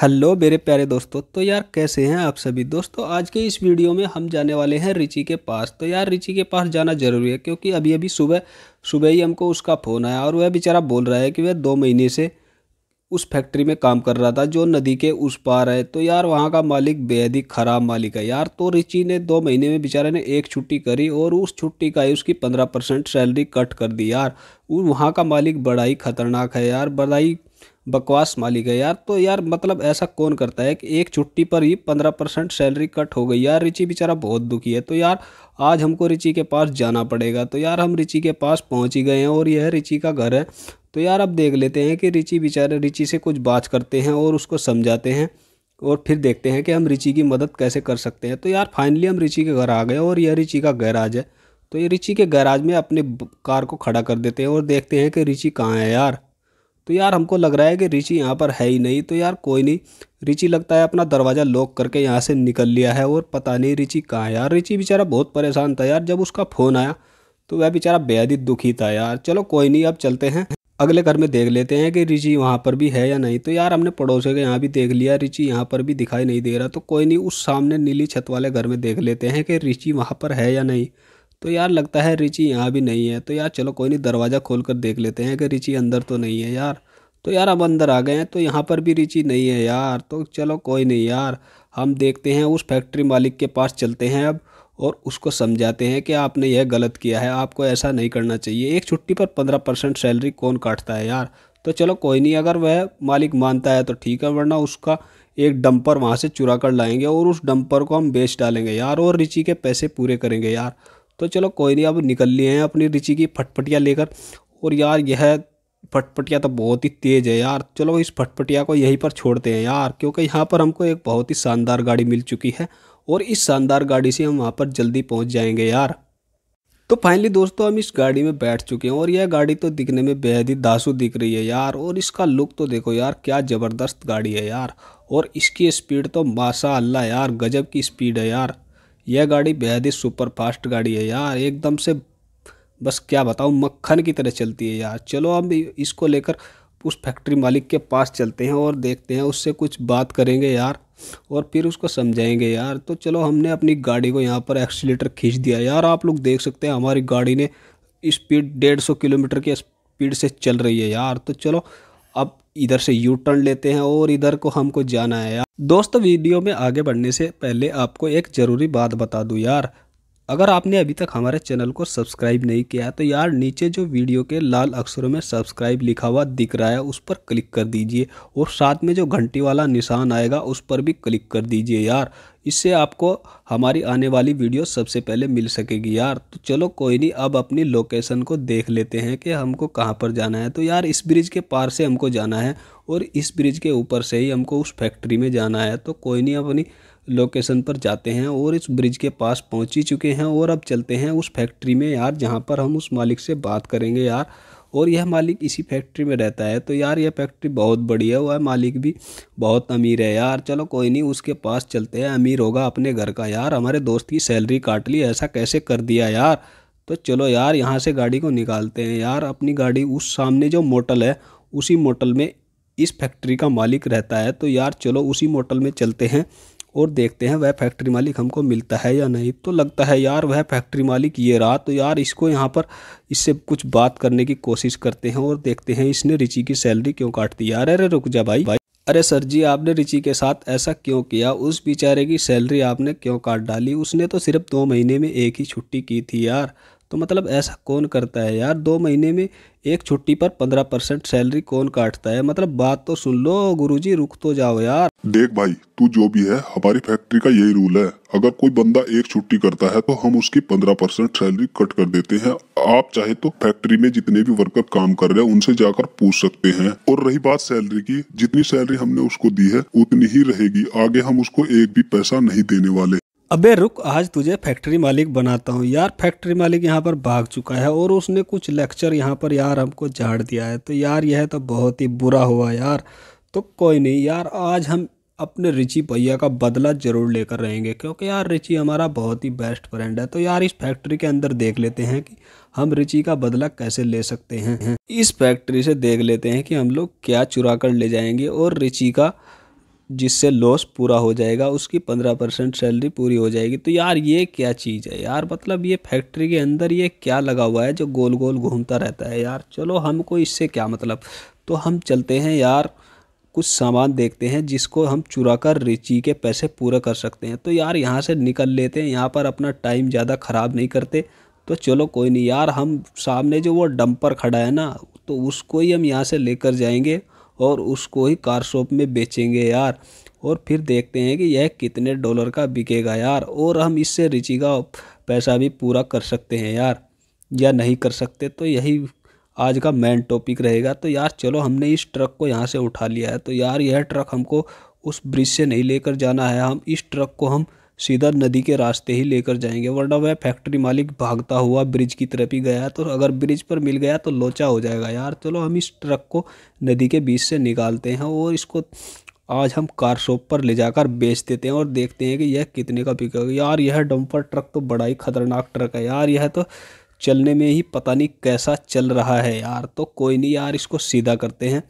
hello मेरे प्यारे दोस्तों तो यार कैसे हैं आप सभी दोस्तों आज के इस वीडियो में हम जाने वाले हैं रिची के पास तो यार रिची के पास जाना ज़रूरी है क्योंकि अभी अभी सुबह सुबह ही हमको उसका फ़ोन आया और वह बेचारा बोल रहा है कि वह दो महीने से उस फैक्ट्री में काम कर रहा था जो नदी के उस पार है तो यार वहाँ का मालिक बेहद ही ख़राब मालिक है यार तो रिची ने दो महीने में बेचारे ने एक छुट्टी करी और उस छुट्टी का ही उसकी पंद्रह परसेंट सैलरी कट कर दी यार वहाँ का मालिक बड़ा ही खतरनाक है यार बड़ा ही बकवास मालिक है यार तो यार मतलब ऐसा कौन करता है कि एक छुट्टी पर ही पंद्रह परसेंट सैलरी कट हो गई यार रिची बेचारा बहुत दुखी है तो यार आज हमको रिची के पास जाना पड़ेगा तो यार हम रिची के पास पहुंच ही गए हैं और यह रिची का घर है तो यार अब देख लेते हैं कि रिची बेचारे रिची से कुछ बात करते हैं और उसको समझाते हैं और फिर देखते हैं कि हम रिची की मदद कैसे कर सकते हैं तो यार फाइनली हम रिची के घर आ गए और यह रिची का गैराज है तो ये रिची के गैराज में अपने कार को खड़ा कर देते हैं और देखते हैं कि रिची कहाँ है यार तो यार हमको लग रहा है कि रिची यहाँ पर है ही नहीं तो यार कोई नहीं रिची लगता है अपना दरवाज़ा लॉक करके यहाँ से निकल लिया है और पता नहीं रिची कहाँ यार रिची बेचारा बहुत परेशान था यार जब उसका फ़ोन आया तो वह बेचारा बेहद ही दुखी था यार चलो कोई नहीं अब चलते हैं अगले घर में देख लेते हैं कि रिची वहाँ पर भी है या नहीं तो यार हमने पड़ोसे के यहाँ भी देख लिया रिची यहाँ पर भी दिखाई नहीं दे रहा तो कोई नहीं उस सामने नीली छत वाले घर में देख लेते हैं कि रिची वहाँ पर है या नहीं तो यार लगता है रिची यहाँ भी नहीं है तो यार चलो कोई नहीं दरवाज़ा खोल कर देख लेते हैं कि रिची अंदर तो नहीं है यार तो यार अब अंदर आ गए हैं तो यहाँ पर भी रिची नहीं है यार तो चलो कोई नहीं यार हम देखते हैं उस फैक्ट्री मालिक के पास चलते हैं अब और उसको समझाते हैं कि आपने यह गलत किया है आपको ऐसा नहीं करना चाहिए एक छुट्टी पर पंद्रह परसेंट सैलरी कौन काटता है यार तो चलो कोई नहीं अगर वह मालिक मानता है तो ठीक है वरना उसका एक डंपर वहाँ से चुरा कर लाएंगे और उस डंपर को हम बेच डालेंगे यार और रिची के पैसे पूरे करेंगे यार तो चलो कोई नहीं अब निकल लिए हैं अपनी रिची की फटपटिया लेकर और यार यह फटपटिया तो बहुत ही तेज़ है यार चलो इस फटपटिया को यहीं पर छोड़ते हैं यार क्योंकि यहाँ पर हमको एक बहुत ही शानदार गाड़ी मिल चुकी है और इस शानदार गाड़ी से हम वहाँ पर जल्दी पहुँच जाएंगे यार तो फाइनली दोस्तों हम इस गाड़ी में बैठ चुके हैं और यह गाड़ी तो दिखने में बेहद ही दासु दिख रही है यार और इसका लुक तो देखो यार क्या ज़बरदस्त गाड़ी है यार और इसकी स्पीड तो माशा अल्लाह यार गजब की स्पीड है यार यह गाड़ी बेहद ही सुपर फास्ट गाड़ी है यार एकदम से बस क्या बताऊँ मक्खन की तरह चलती है यार चलो अब इसको लेकर उस फैक्ट्री मालिक के पास चलते हैं और देखते हैं उससे कुछ बात करेंगे यार और फिर उसको समझाएंगे यार तो चलो हमने अपनी गाड़ी को यहाँ पर एक्सीटर खींच दिया यार आप लोग देख सकते हैं हमारी गाड़ी ने स्पीड डेढ़ सौ किलोमीटर की स्पीड से चल रही है यार तो चलो अब इधर से यू टर्न लेते हैं और इधर को हमको जाना है यार दोस्तों वीडियो में आगे बढ़ने से पहले आपको एक ज़रूरी बात बता दूं यार अगर आपने अभी तक हमारे चैनल को सब्सक्राइब नहीं किया है तो यार नीचे जो वीडियो के लाल अक्षरों में सब्सक्राइब लिखा हुआ दिख रहा है उस पर क्लिक कर दीजिए और साथ में जो घंटी वाला निशान आएगा उस पर भी क्लिक कर दीजिए यार इससे आपको हमारी आने वाली वीडियो सबसे पहले मिल सकेगी यार तो चलो कोई नहीं अब अपनी लोकेशन को देख लेते हैं कि हमको कहाँ पर जाना है तो यार इस ब्रिज के पार से हमको जाना है और इस ब्रिज के ऊपर से ही हमको उस फैक्ट्री में जाना है तो कोई नहीं अपनी लोकेशन पर जाते हैं और इस ब्रिज के पास पहुंच ही चुके हैं और अब चलते हैं उस फैक्ट्री में यार जहाँ पर हम उस मालिक से बात करेंगे यार और यह मालिक इसी फैक्ट्री में रहता है तो यार यह फैक्ट्री बहुत बड़ी है वह मालिक भी बहुत अमीर है यार चलो कोई नहीं उसके पास चलते हैं अमीर होगा अपने घर का यार हमारे दोस्त की सैलरी काट ली ऐसा कैसे कर दिया यार तो चलो यार यहाँ से गाड़ी को निकालते हैं यार अपनी गाड़ी उस सामने जो मोटल है उसी मोटल में इस फैक्ट्री का मालिक रहता है तो यार चलो उसी मोटल में चलते हैं और देखते हैं वह फैक्ट्री मालिक हमको मिलता है या नहीं तो लगता है यार वह फैक्ट्री मालिक ये रहा तो यार इसको यहाँ पर इससे कुछ बात करने की कोशिश करते हैं और देखते हैं इसने रिची की सैलरी क्यों काट दी यार अरे रुक जा भाई भाई अरे सर जी आपने रिची के साथ ऐसा क्यों किया उस बेचारे की सैलरी आपने क्यों काट डाली उसने तो सिर्फ दो महीने में एक ही छुट्टी की थी यार तो मतलब ऐसा कौन करता है यार दो महीने में एक छुट्टी पर पंद्रह परसेंट सैलरी कौन काटता है मतलब बात तो सुन लो गुरुजी रुक तो जाओ यार देख भाई तू जो भी है हमारी फैक्ट्री का यही रूल है अगर कोई बंदा एक छुट्टी करता है तो हम उसकी पंद्रह परसेंट सैलरी कट कर देते हैं आप चाहे तो फैक्ट्री में जितने भी वर्कर काम कर रहे हैं उनसे जाकर पूछ सकते हैं और रही बात सैलरी की जितनी सैलरी हमने उसको दी है उतनी ही रहेगी आगे हम उसको एक भी पैसा नहीं देने वाले अबे रुक आज तुझे फैक्ट्री मालिक बनाता हूँ यार फैक्ट्री मालिक यहाँ पर भाग चुका है और उसने कुछ लेक्चर यहाँ पर यार हमको झाड़ दिया है तो यार यह तो बहुत ही बुरा हुआ यार तो कोई नहीं यार आज हम अपने रिची भैया का बदला ज़रूर लेकर रहेंगे क्योंकि यार रिची हमारा बहुत ही बेस्ट फ्रेंड है तो यार इस फैक्ट्री के अंदर देख लेते हैं कि हम रिची का बदला कैसे ले सकते हैं इस फैक्ट्री से देख लेते हैं कि हम लोग क्या चुरा कर ले जाएंगे और रिची का जिससे लॉस पूरा हो जाएगा उसकी पंद्रह परसेंट सैलरी पूरी हो जाएगी तो यार ये क्या चीज़ है यार मतलब ये फैक्ट्री के अंदर ये क्या लगा हुआ है जो गोल गोल घूमता रहता है यार चलो हमको इससे क्या मतलब तो हम चलते हैं यार कुछ सामान देखते हैं जिसको हम चुरा कर रिची के पैसे पूरा कर सकते हैं तो यार यहाँ से निकल लेते हैं यहाँ पर अपना टाइम ज़्यादा ख़राब नहीं करते तो चलो कोई नहीं यार हम सामने जो वो डंपर खड़ा है ना तो उसको ही हम यहाँ से लेकर जाएंगे और उसको ही कार शॉप में बेचेंगे यार और फिर देखते हैं कि यह कितने डॉलर का बिकेगा यार और हम इससे रिची का पैसा भी पूरा कर सकते हैं यार या नहीं कर सकते तो यही आज का मेन टॉपिक रहेगा तो यार चलो हमने इस ट्रक को यहाँ से उठा लिया है तो यार यह ट्रक हमको उस ब्रिज से नहीं लेकर जाना है हम इस ट्रक को हम सीधा नदी के रास्ते ही लेकर जाएंगे वरना वह फैक्ट्री मालिक भागता हुआ ब्रिज की तरफ ही गया तो अगर ब्रिज पर मिल गया तो लोचा हो जाएगा यार चलो हम इस ट्रक को नदी के बीच से निकालते हैं और इसको आज हम कार शॉप पर ले जाकर बेच देते हैं और देखते हैं कि यह कितने का बिकेगा यार यह डंपर ट्रक तो बड़ा ही खतरनाक ट्रक है यार यह तो चलने में ही पता नहीं कैसा चल रहा है यार तो कोई नहीं यार इसको सीधा करते हैं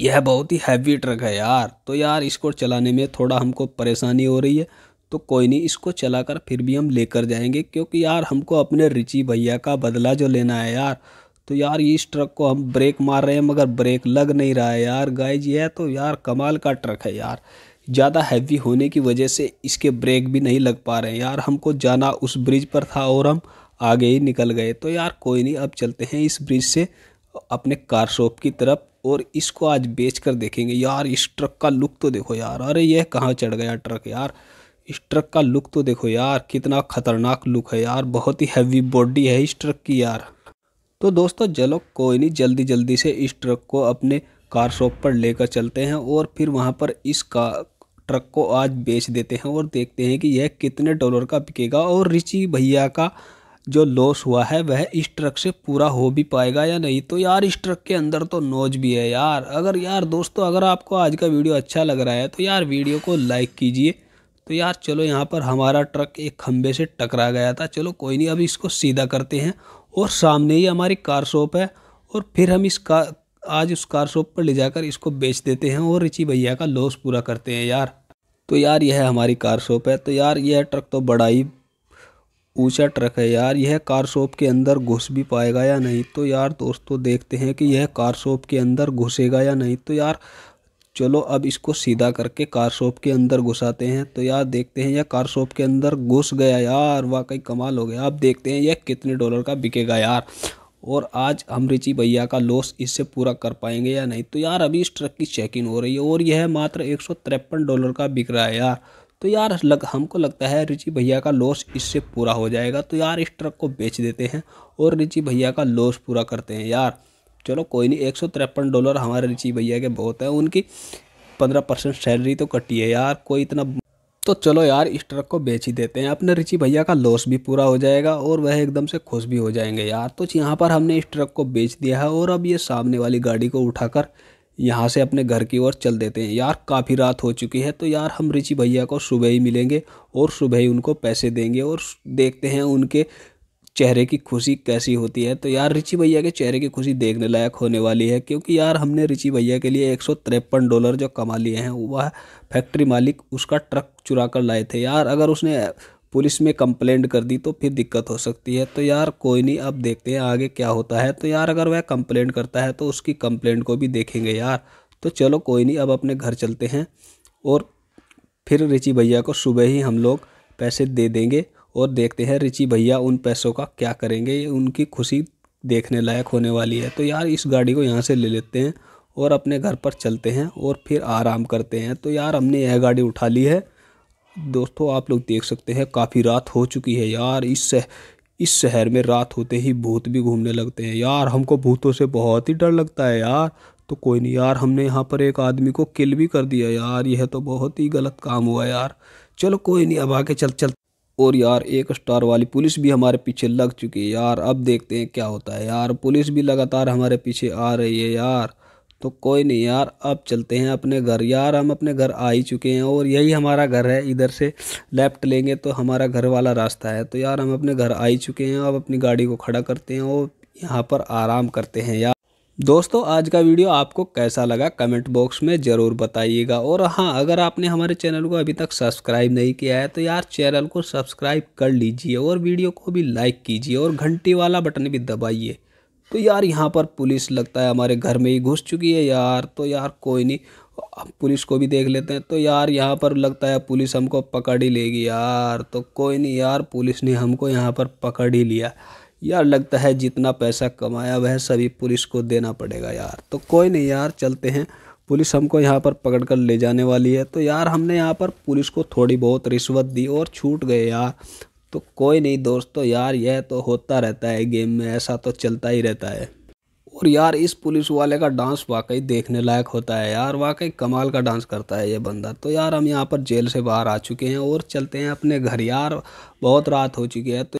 यह बहुत ही हैवी ट्रक है यार तो यार इसको चलाने में थोड़ा हमको परेशानी हो रही है तो कोई नहीं इसको चला कर फिर भी हम लेकर जाएंगे क्योंकि यार हमको अपने रिची भैया का बदला जो लेना है यार तो यार इस ट्रक को हम ब्रेक मार रहे हैं मगर ब्रेक लग नहीं रहा है यार गाय जी है तो यार कमाल का ट्रक है यार ज़्यादा हैवी होने की वजह से इसके ब्रेक भी नहीं लग पा रहे हैं यार हमको जाना उस ब्रिज पर था और हम आगे ही निकल गए तो यार कोई नहीं अब चलते हैं इस ब्रिज से अपने कार शॉप की तरफ और इसको आज बेच कर देखेंगे यार इस ट्रक का लुक तो देखो यार अरे यह कहाँ चढ़ गया ट्रक यार इस ट्रक का लुक तो देखो यार कितना खतरनाक लुक है यार बहुत ही हैवी बॉडी है इस ट्रक की यार तो दोस्तों चलो कोई नहीं जल्दी जल्दी से इस ट्रक को अपने कार शॉप पर लेकर चलते हैं और फिर वहाँ पर इस का ट्रक को आज बेच देते हैं और देखते हैं कि यह कितने डॉलर का बिकेगा और रिची भैया का जो लॉस हुआ है वह इस ट्रक से पूरा हो भी पाएगा या नहीं तो यार इस ट्रक के अंदर तो नोज भी है यार अगर यार दोस्तों अगर आपको आज का वीडियो अच्छा लग रहा है तो यार वीडियो को लाइक कीजिए तो यार चलो यहाँ पर हमारा ट्रक एक खम्भे से टकरा गया था चलो कोई नहीं अभी इसको सीधा करते हैं और सामने ही हमारी कार शॉप है और फिर हम इस कार आज उस कार शॉप पर ले जाकर इसको बेच देते हैं और रिची भैया का लॉस पूरा करते हैं यार तो यार यह हमारी कार शॉप है तो यार यह ट्रक तो बड़ा ही ऊँचा ट्रक है यार यह कार शॉप के अंदर घुस भी पाएगा या नहीं तो यार दोस्तों देखते हैं कि यह कार शॉप के अंदर घुसेगा या नहीं तो यार चलो अब इसको सीधा करके कार शॉप के अंदर घुसाते हैं तो यार देखते हैं यह कार शॉप के अंदर घुस गया यार वाकई कमाल हो गया आप देखते हैं यह कितने डॉलर का बिकेगा यार और आज हम रिची भैया का लॉस इससे पूरा कर पाएंगे या नहीं तो यार अभी इस ट्रक की चेकिंग हो रही है और यह मात्र एक डॉलर का बिक रहा है यार तो यार लग हमको लगता है रिची भैया का लॉस इससे पूरा हो जाएगा तो यार इस ट्रक को बेच देते हैं और रिची भैया का लॉस पूरा करते हैं यार चलो कोई नहीं एक डॉलर हमारे ऋषि भैया के बहुत है उनकी पंद्रह परसेंट सैलरी तो कटी है यार कोई इतना तो चलो यार इस ट्रक को बेच ही देते हैं अपने ऋषि भैया का लॉस भी पूरा हो जाएगा और वह एकदम से खुश भी हो जाएंगे यार तो यहाँ पर हमने इस ट्रक को बेच दिया है और अब ये सामने वाली गाड़ी को उठाकर यहाँ से अपने घर की ओर चल देते हैं यार काफ़ी रात हो चुकी है तो यार हम ऋषि भैया को सुबह ही मिलेंगे और सुबह ही उनको पैसे देंगे और देखते हैं उनके चेहरे की खुशी कैसी होती है तो यार रिचि भैया के चेहरे की खुशी देखने लायक होने वाली है क्योंकि यार हमने रिचि भैया के लिए एक डॉलर जो कमा लिए हैं वह फैक्ट्री मालिक उसका ट्रक चुरा कर लाए थे यार अगर उसने पुलिस में कंप्लेंट कर दी तो फिर दिक्कत हो सकती है तो यार कोई नहीं अब देखते हैं आगे क्या होता है तो यार अगर वह कंप्लेंट करता है तो उसकी कंप्लेंट को भी देखेंगे यार तो चलो कोई नहीं अब अपने घर चलते हैं और फिर रिची भैया को सुबह ही हम लोग पैसे दे देंगे और देखते हैं रिची भैया उन पैसों का क्या करेंगे उनकी खुशी देखने लायक होने वाली है तो यार इस गाड़ी को यहाँ से ले लेते हैं और अपने घर पर चलते हैं और फिर आराम करते हैं तो यार हमने यह गाड़ी उठा ली है दोस्तों आप लोग देख सकते हैं काफ़ी रात हो चुकी है यार इस सह, इस शहर में रात होते ही भूत भी घूमने लगते हैं यार हमको भूतों से बहुत ही डर लगता है यार तो कोई नहीं यार हमने यहाँ पर एक आदमी को किल भी कर दिया यार यह तो बहुत ही गलत काम हुआ यार चलो कोई नहीं अब आके चल चल और यार एक स्टार वाली पुलिस भी हमारे पीछे लग चुकी है यार अब देखते हैं क्या होता है यार पुलिस भी लगातार हमारे पीछे आ रही है यार तो कोई नहीं यार अब चलते हैं अपने घर यार हम अपने घर आ ही चुके हैं और यही हमारा घर है इधर से लेफ़्ट लेंगे तो हमारा घर वाला रास्ता है तो यार हम अपने घर आ ही चुके हैं अब अपनी गाड़ी को खड़ा करते हैं और यहाँ पर आराम करते हैं यार दोस्तों आज का वीडियो आपको कैसा लगा कमेंट बॉक्स में ज़रूर बताइएगा और हाँ अगर आपने हमारे चैनल को अभी तक सब्सक्राइब नहीं किया है तो यार चैनल को सब्सक्राइब कर लीजिए और वीडियो को भी लाइक कीजिए और घंटी वाला बटन भी दबाइए तो यार यहाँ पर पुलिस लगता है हमारे घर में ही घुस चुकी है यार तो यार कोई नहीं पुलिस को भी देख लेते हैं तो यार यहाँ पर लगता है पुलिस हमको पकड़ ही लेगी यार तो कोई नहीं यार पुलिस ने हमको यहाँ पर पकड़ ही लिया यार लगता है जितना पैसा कमाया वह सभी पुलिस को देना पड़ेगा यार तो कोई नहीं यार चलते हैं पुलिस हमको यहाँ पर पकड़ कर ले जाने वाली है तो यार हमने यहाँ पर पुलिस को थोड़ी बहुत रिश्वत दी और छूट गए यार तो कोई नहीं दोस्तों तो यार यह तो होता रहता है गेम में ऐसा तो चलता ही रहता है और यार इस पुलिस वाले का डांस वाकई देखने लायक होता है यार वाकई कमाल का डांस करता है ये बंदा तो यार हम यहाँ पर जेल से बाहर आ चुके हैं और चलते हैं अपने घर यार बहुत रात हो चुकी है तो